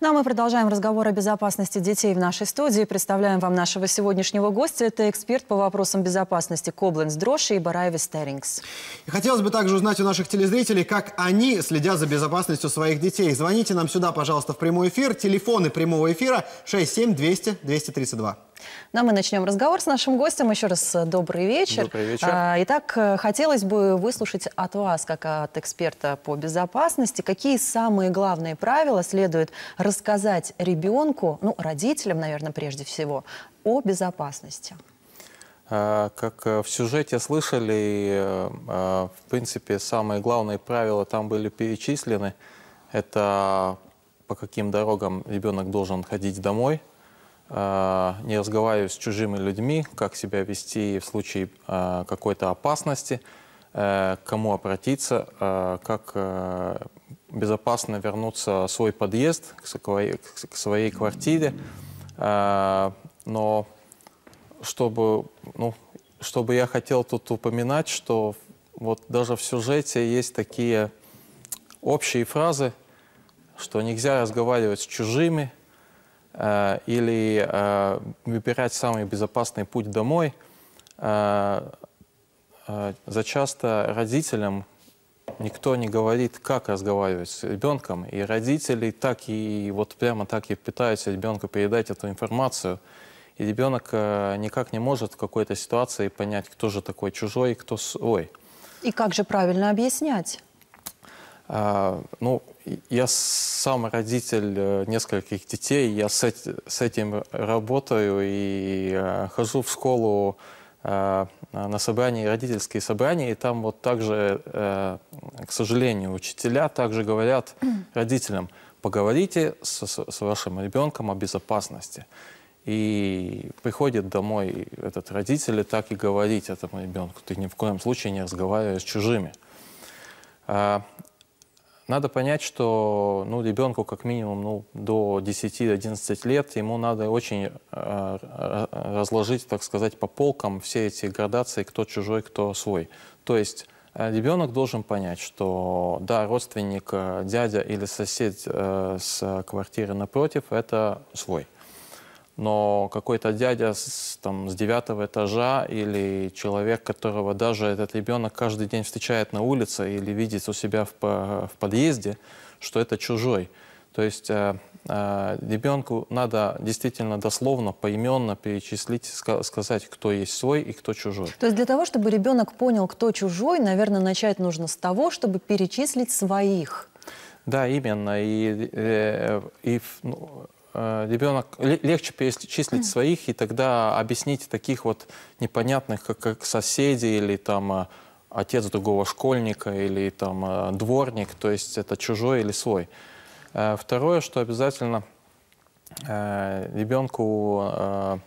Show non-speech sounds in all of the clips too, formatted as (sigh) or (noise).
Ну а мы продолжаем разговор о безопасности детей в нашей студии. Представляем вам нашего сегодняшнего гостя. Это эксперт по вопросам безопасности Кобленс Дроши и Бараевис Стерингс. И хотелось бы также узнать у наших телезрителей, как они следят за безопасностью своих детей. Звоните нам сюда, пожалуйста, в прямой эфир. Телефоны прямого эфира 67 200 232. Ну а мы начнем разговор с нашим гостем. Еще раз э, добрый вечер. Добрый вечер. А, итак, э, хотелось бы выслушать от вас, как от эксперта по безопасности, какие самые главные правила следует рассказать ребенку, ну, родителям, наверное, прежде всего, о безопасности. А, как э, в сюжете слышали, а, в принципе, самые главные правила там были перечислены. Это по каким дорогам ребенок должен ходить домой, а, не разговариваю с чужими людьми, как себя вести в случае а, какой-то опасности, э, к кому обратиться, а, как э, безопасно вернуться в свой подъезд, к своей квартире. Но чтобы, ну, чтобы я хотел тут упоминать, что вот даже в сюжете есть такие общие фразы, что нельзя разговаривать с чужими, Э, или э, выбирать самый безопасный путь домой, э, зачасто родителям никто не говорит, как разговаривать с ребенком, и родители так и вот прямо так и пытаются ребенку передать эту информацию, и ребенок никак не может в какой-то ситуации понять, кто же такой чужой, кто свой. И как же правильно объяснять? А, ну, я сам родитель э, нескольких детей, я с, этим работаю и э, хожу в школу э, на собрании родительские собрания, и там вот также, к сожалению, учителя также говорят (clears throat) родителям, поговорите с, с вашим ребенком о безопасности. И приходит домой этот родитель и так и говорит этому ребенку, ты ни в коем случае не разговариваешь с чужими. А, надо понять, что ну, ребенку как минимум ну, до 10-11 лет ему надо очень э, разложить, так сказать, по полкам все эти градации, кто чужой, кто свой. То есть э, ребенок должен понять, что да, родственник, э, дядя или сосед э, с квартиры напротив – это свой но какой-то дядя с, там, с девятого этажа или человек, которого даже этот ребенок каждый день встречает на улице или видит у себя в, в подъезде, что это чужой. То есть э, э, ребенку надо действительно дословно, поименно перечислить, ска сказать, кто есть свой и кто чужой. То есть для того, чтобы ребенок понял, кто чужой, наверное, начать нужно с того, чтобы перечислить своих. Да, именно. И, э, и, и ну, Э, ребенок легче перечислить своих и тогда объяснить таких вот непонятных, как, как соседи или там э, отец другого школьника или там э, дворник, то есть это чужой или свой. Второе, что обязательно ребенку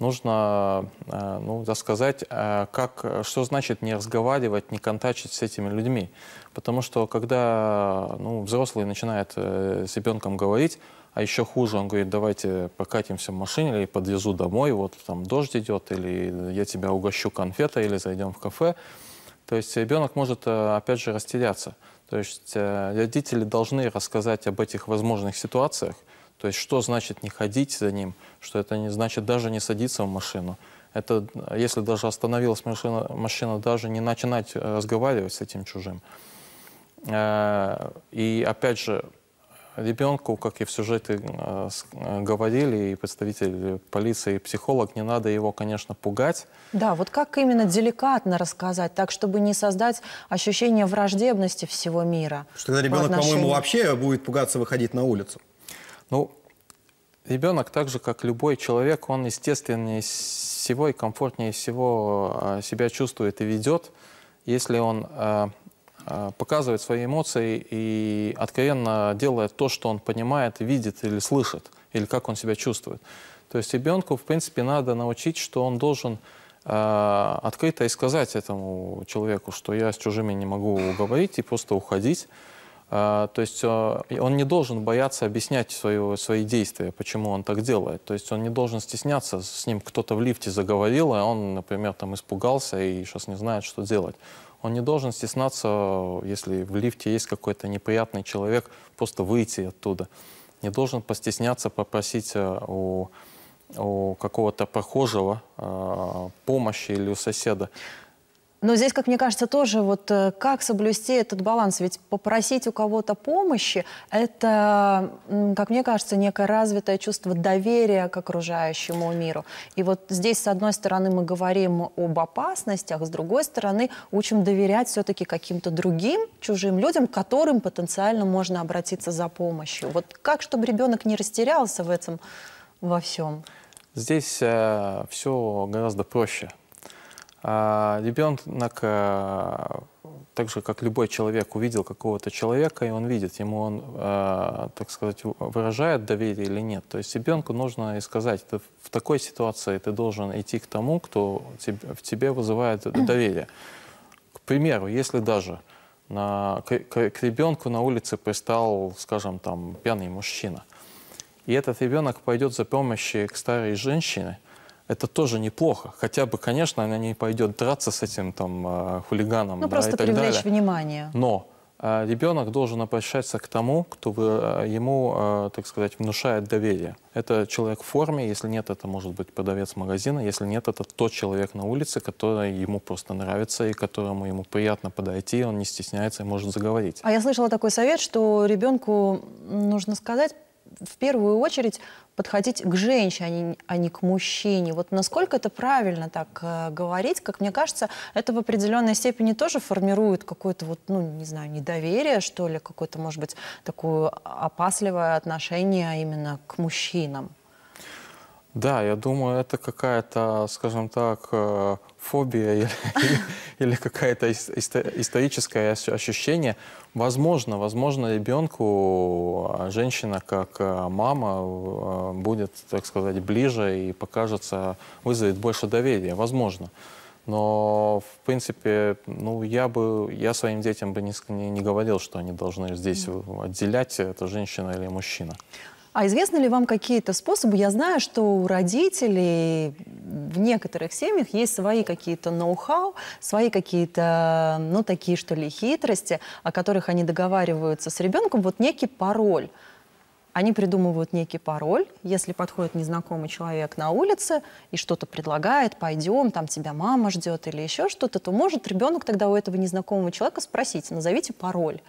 нужно ну, рассказать, как, что значит не разговаривать, не контачить с этими людьми. Потому что когда ну, взрослый начинает с ребенком говорить, а еще хуже, он говорит, давайте покатимся в машине, или подвезу домой, вот там дождь идет, или я тебя угощу конфетой, или зайдем в кафе. То есть ребенок может, э, опять же, растеряться. То есть э, родители должны рассказать об этих возможных ситуациях, то есть что значит не ходить за ним, что это не значит даже не садиться в машину. Это э, если даже остановилась машина, машина даже не начинать разговаривать с этим чужим. И опять же, ребенку, как и в сюжете э, э, говорили, и представитель полиции, и психолог, не надо его, конечно, пугать. Да, вот как именно деликатно рассказать, так, чтобы не создать ощущение враждебности всего мира? что тогда ребенок, по по-моему, вообще будет пугаться выходить на улицу. Ну, ребенок, так же, как любой человек, он естественнее всего и комфортнее всего э, себя чувствует и ведет, если он а, показывает свои эмоции и откровенно делает то, что он понимает, видит или слышит, или как он себя чувствует. То есть ребенку, в принципе, надо научить, что он должен э, открыто и сказать этому человеку, что я с чужими не могу говорить и просто уходить. Э, то есть э, он не должен бояться объяснять свое, свои действия, почему он так делает. То есть он не должен стесняться, с ним кто-то в лифте заговорил, а он, например, там испугался и сейчас не знает, что делать он не должен стесняться, если в лифте есть какой-то неприятный человек, просто выйти оттуда. Не должен постесняться попросить э, у, у какого-то прохожего э, помощи или у соседа. Но здесь, как мне кажется, тоже вот э, как соблюсти этот баланс? Ведь попросить у кого-то помощи – это, как мне кажется, некое развитое чувство доверия к окружающему миру. И вот здесь, с одной стороны, мы говорим об опасностях, с другой стороны, учим доверять все-таки каким-то другим чужим людям, которым потенциально можно обратиться за помощью. Вот как, чтобы ребенок не растерялся в этом во всем? Здесь э, все гораздо проще – а, ребенок э, так же, как любой человек увидел какого-то человека, и он видит, ему он, э, так сказать, выражает доверие или нет. То есть ребенку нужно и сказать, ты в такой ситуации ты должен идти к тому, кто в тебе вызывает доверие. К примеру, если даже на, к, к, к ребенку на улице пристал, скажем, там, пьяный мужчина, и этот ребенок пойдет за помощью к старой женщине, это тоже неплохо. Хотя бы, конечно, она не пойдет драться с этим там а, хулиганом. Ну, да, просто и так привлечь далее. внимание. Но а, ребенок должен обращаться к тому, кто а, ему, так сказать, внушает доверие. Это человек в форме, если нет, это может быть продавец магазина, если нет, это тот человек на улице, который ему просто нравится и которому ему приятно подойти, он не стесняется и может заговорить. А я слышала такой совет, что ребенку нужно сказать в первую очередь подходить к женщине, а, а не к мужчине. Вот насколько это правильно так э, говорить, как мне кажется, это в определенной степени тоже формирует какое-то вот, ну, не знаю, недоверие, что ли, какое-то, может быть, такое опасливое отношение именно к мужчинам. Да, я думаю, это какая-то, скажем так, э, фобия или, (laughs) или какое-то историческое ощущение. Возможно, возможно, ребенку э, женщина как э, мама будет, так сказать, ближе и покажется, вызовет больше доверия. Возможно. Но, в принципе, ну, я бы, я своим детям бы не, не говорил, что они должны здесь отделять, это женщина или мужчина. А известны ли вам какие-то способы? Я знаю, что у родителей в некоторых семьях есть свои какие-то ноу-хау, свои какие-то, ну, такие, что ли, хитрости, о которых они договариваются с ребенком. Вот некий пароль. Они придумывают некий пароль, если подходит незнакомый человек на улице и что-то предлагает, пойдем, там тебя мама ждет или еще что-то, то может ребенок тогда у этого незнакомого человека спросить, назовите пароль.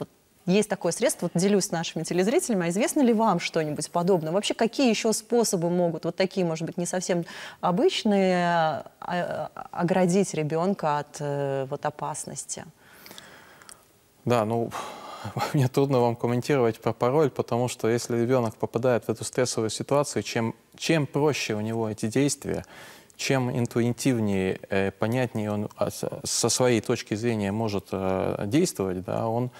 Вот есть такое средство, вот делюсь с нашими телезрителями, а известно ли вам что-нибудь подобное? Вообще, какие еще способы могут, вот такие, может быть, не совсем обычные, а, а, оградить ребенка от э, вот, опасности? Да, ну, (laughs) мне трудно вам комментировать про пароль, потому что если ребенок попадает в эту стрессовую ситуацию, чем, чем проще у него эти действия, чем интуитивнее, э, понятнее он со своей точки зрения может э, действовать, да, он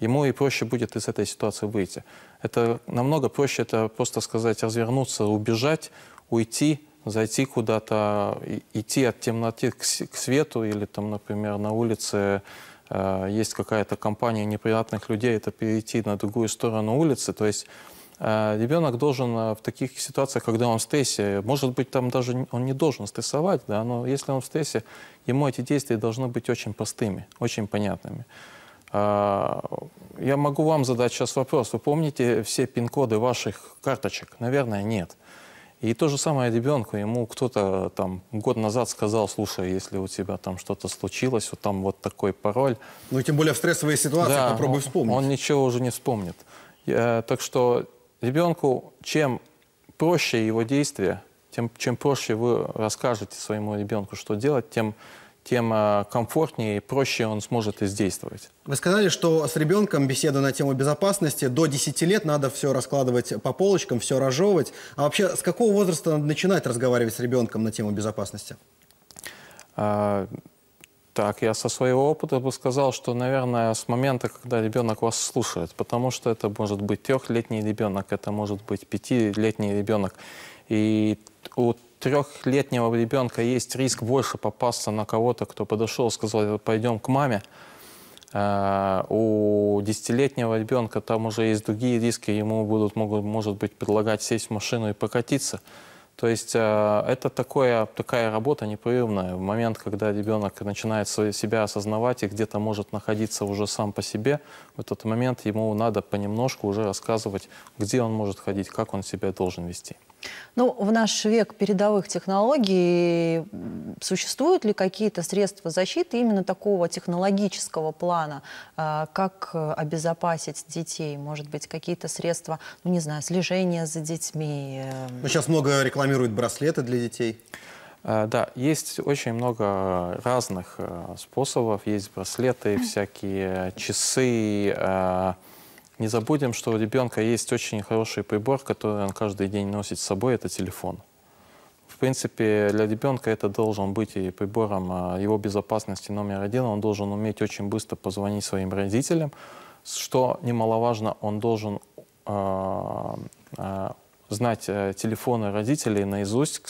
ему и проще будет из этой ситуации выйти. Это намного проще, это просто сказать, развернуться, убежать, уйти, зайти куда-то, идти от темноты к, свету или там, например, на улице э, есть какая-то компания неприятных людей, это перейти на другую сторону улицы. То есть э, ребенок должен э, в таких ситуациях, когда он в стрессе, может быть, там даже он не должен стрессовать, да, но если он в стрессе, ему эти действия должны быть очень простыми, очень понятными. А, я могу вам задать сейчас вопрос. Вы помните все пин-коды ваших карточек? Наверное, нет. И то же самое ребенку. Ему кто-то там год назад сказал, слушай, если у тебя там что-то случилось, вот там вот такой пароль. Ну, и тем более в стрессовой ситуации да, попробуй вспомнить. Он, он ничего уже не вспомнит. Я, так что ребенку, чем проще его действие, тем, чем проще вы расскажете своему ребенку, что делать, тем тем э, комфортнее и проще он сможет издействовать. Вы сказали, что с ребенком беседа на тему безопасности до 10 лет надо все раскладывать по полочкам, все разжевывать. А вообще с какого возраста надо начинать разговаривать с ребенком на тему безопасности? А, так, я со своего опыта бы сказал, что, наверное, с момента, когда ребенок вас слушает, потому что это может быть трехлетний ребенок, это может быть пятилетний ребенок. И у трехлетнего ребенка есть риск больше попасться на кого-то, кто подошел и сказал, пойдем к маме. А, у десятилетнего ребенка там уже есть другие риски, ему будут, могут, может быть, предлагать сесть в машину и покатиться. То есть э, это такое, такая работа непрерывная. В момент, когда ребенок начинает себя осознавать и где-то может находиться уже сам по себе, в этот момент ему надо понемножку уже рассказывать, где он может ходить, как он себя должен вести. Ну, в наш век передовых технологий существуют ли какие-то средства защиты именно такого технологического плана? Э, как обезопасить детей? Может быть, какие-то средства, ну, не знаю, слежения за детьми? Э, ну, сейчас много рекламы рекламирует браслеты для детей. Э, да, есть очень много разных э, способов. Есть браслеты, всякие часы. Э, не забудем, что у ребенка есть очень хороший прибор, который он каждый день носит с собой, это телефон. В принципе, для ребенка это должен быть и прибором его безопасности номер один. Он должен уметь очень быстро позвонить своим родителям. Что немаловажно, он должен знать э, телефоны родителей наизусть, к,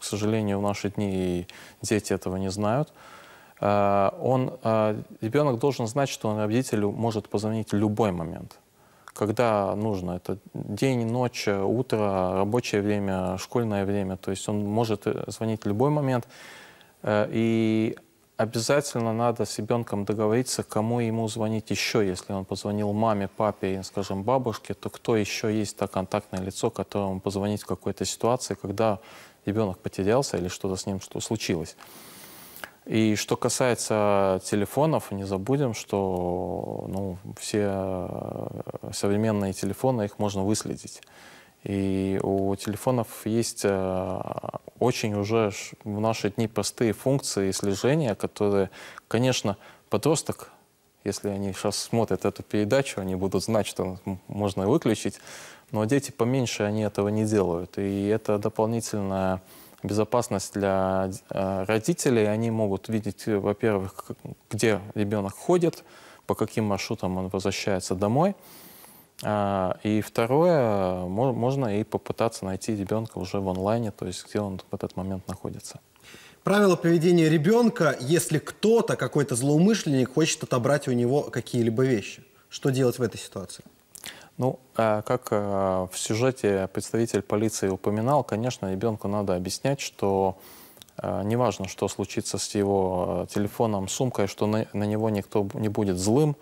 к сожалению, в наши дни и дети этого не знают. Э, он, э, ребенок должен знать, что он родителю может позвонить в любой момент, когда нужно. Это день, ночь, утро, рабочее время, школьное время. То есть он может звонить в любой момент. И обязательно надо с ребенком договориться, кому ему звонить еще. Если он позвонил маме, папе, скажем, бабушке, то кто еще есть то контактное лицо, которому позвонить в какой-то ситуации, когда ребенок потерялся или что-то с ним что случилось. И что касается телефонов, не забудем, что ну, все э, современные телефоны, их можно выследить. И у телефонов есть э, очень уже в наши дни простые функции слежения, которые, конечно, подросток, если они сейчас смотрят эту передачу, они будут знать, что можно выключить, но дети поменьше, они этого не делают. И это дополнительная безопасность для э, родителей. Они могут видеть, э, во-первых, где ребенок ходит, по каким маршрутам он возвращается домой, а, и второе, можно и попытаться найти ребенка уже в онлайне, то есть где он в этот момент находится. Правила поведения ребенка, если кто-то, какой-то злоумышленник, хочет отобрать у него какие-либо вещи. Что делать в этой ситуации? Ну, а, как а, в сюжете представитель полиции упоминал, конечно, ребенку надо объяснять, что неважно, что случится с его телефоном, сумкой, что на него никто не будет злым,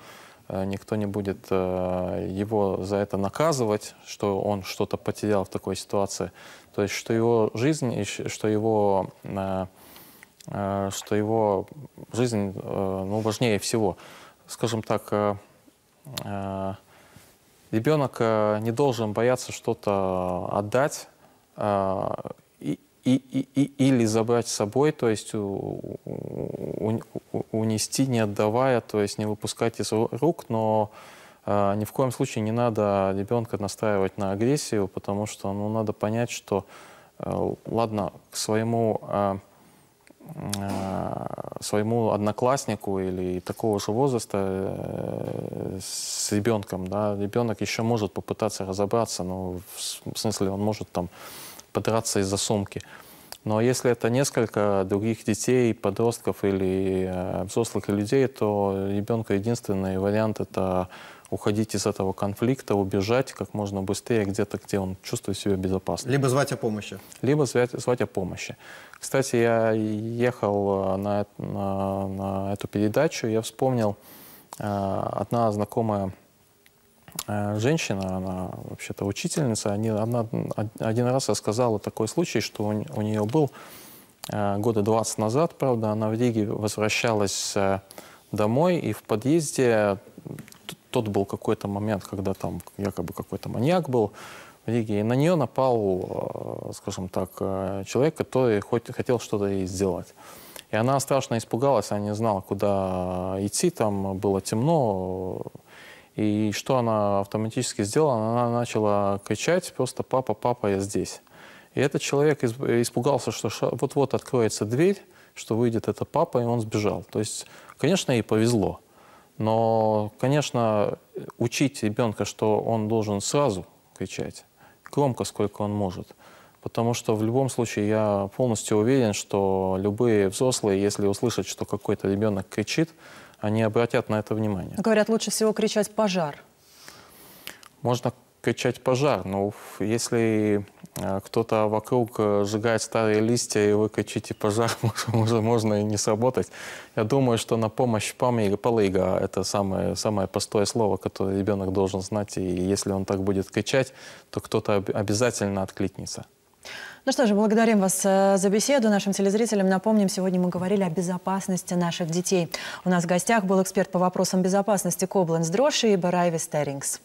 Э, никто не будет э, его за это наказывать, что он что-то потерял в такой ситуации. То есть, что его жизнь, что его, э, что его жизнь ну, важнее всего. Скажем так, ребенок не должен бояться что-то отдать, и, и, или забрать с собой, то есть у, у, у, унести, не отдавая, то есть не выпускать из рук, но э, ни в коем случае не надо ребенка настраивать на агрессию, потому что ну, надо понять, что э, ладно, к своему, э, э, своему однокласснику или такого же возраста э, с ребенком, да, ребенок еще может попытаться разобраться, но в смысле он может там подраться из-за сумки. Но если это несколько других детей, подростков или э, взрослых людей, то ребенка единственный вариант – это уходить из этого конфликта, убежать как можно быстрее где-то, где он чувствует себя безопасно. Либо звать о помощи. Либо звать, звать о помощи. Кстати, я ехал э, на, на, на эту передачу, я вспомнил, э, одна знакомая Э, женщина, она вообще-то учительница, они, она один раз рассказала такой случай, что у, у нее был э, года 20 назад, правда, она в Риге возвращалась э, домой, и в подъезде тот был какой-то момент, когда там якобы какой-то маньяк был в Риге, и на нее напал, скажем так, человек, который хоть, хотел что-то ей сделать. И она страшно испугалась, она не знала, куда идти, там было темно, и что она автоматически сделала? Она начала кричать просто «папа, папа, я здесь». И этот человек испугался, что вот-вот откроется дверь, что выйдет это папа, и он сбежал. То есть, конечно, ей повезло. Но, конечно, учить ребенка, что он должен сразу кричать, громко, сколько он может. Потому что в любом случае я полностью уверен, что любые взрослые, если услышат, что какой-то ребенок кричит, они обратят на это внимание. Говорят, лучше всего кричать «пожар». Можно кричать «пожар», но если э, кто-то вокруг э, сжигает старые листья, и вы кричите «пожар», (laughs) можно, можно и не сработать. Я думаю, что на помощь памяти полыга – это самое, самое простое слово, которое ребенок должен знать, и если он так будет кричать, то кто-то обязательно откликнется. Ну что же, благодарим вас э, за беседу. Нашим телезрителям напомним, сегодня мы говорили о безопасности наших детей. У нас в гостях был эксперт по вопросам безопасности Кобленс Дроши и Барайви Стерингс.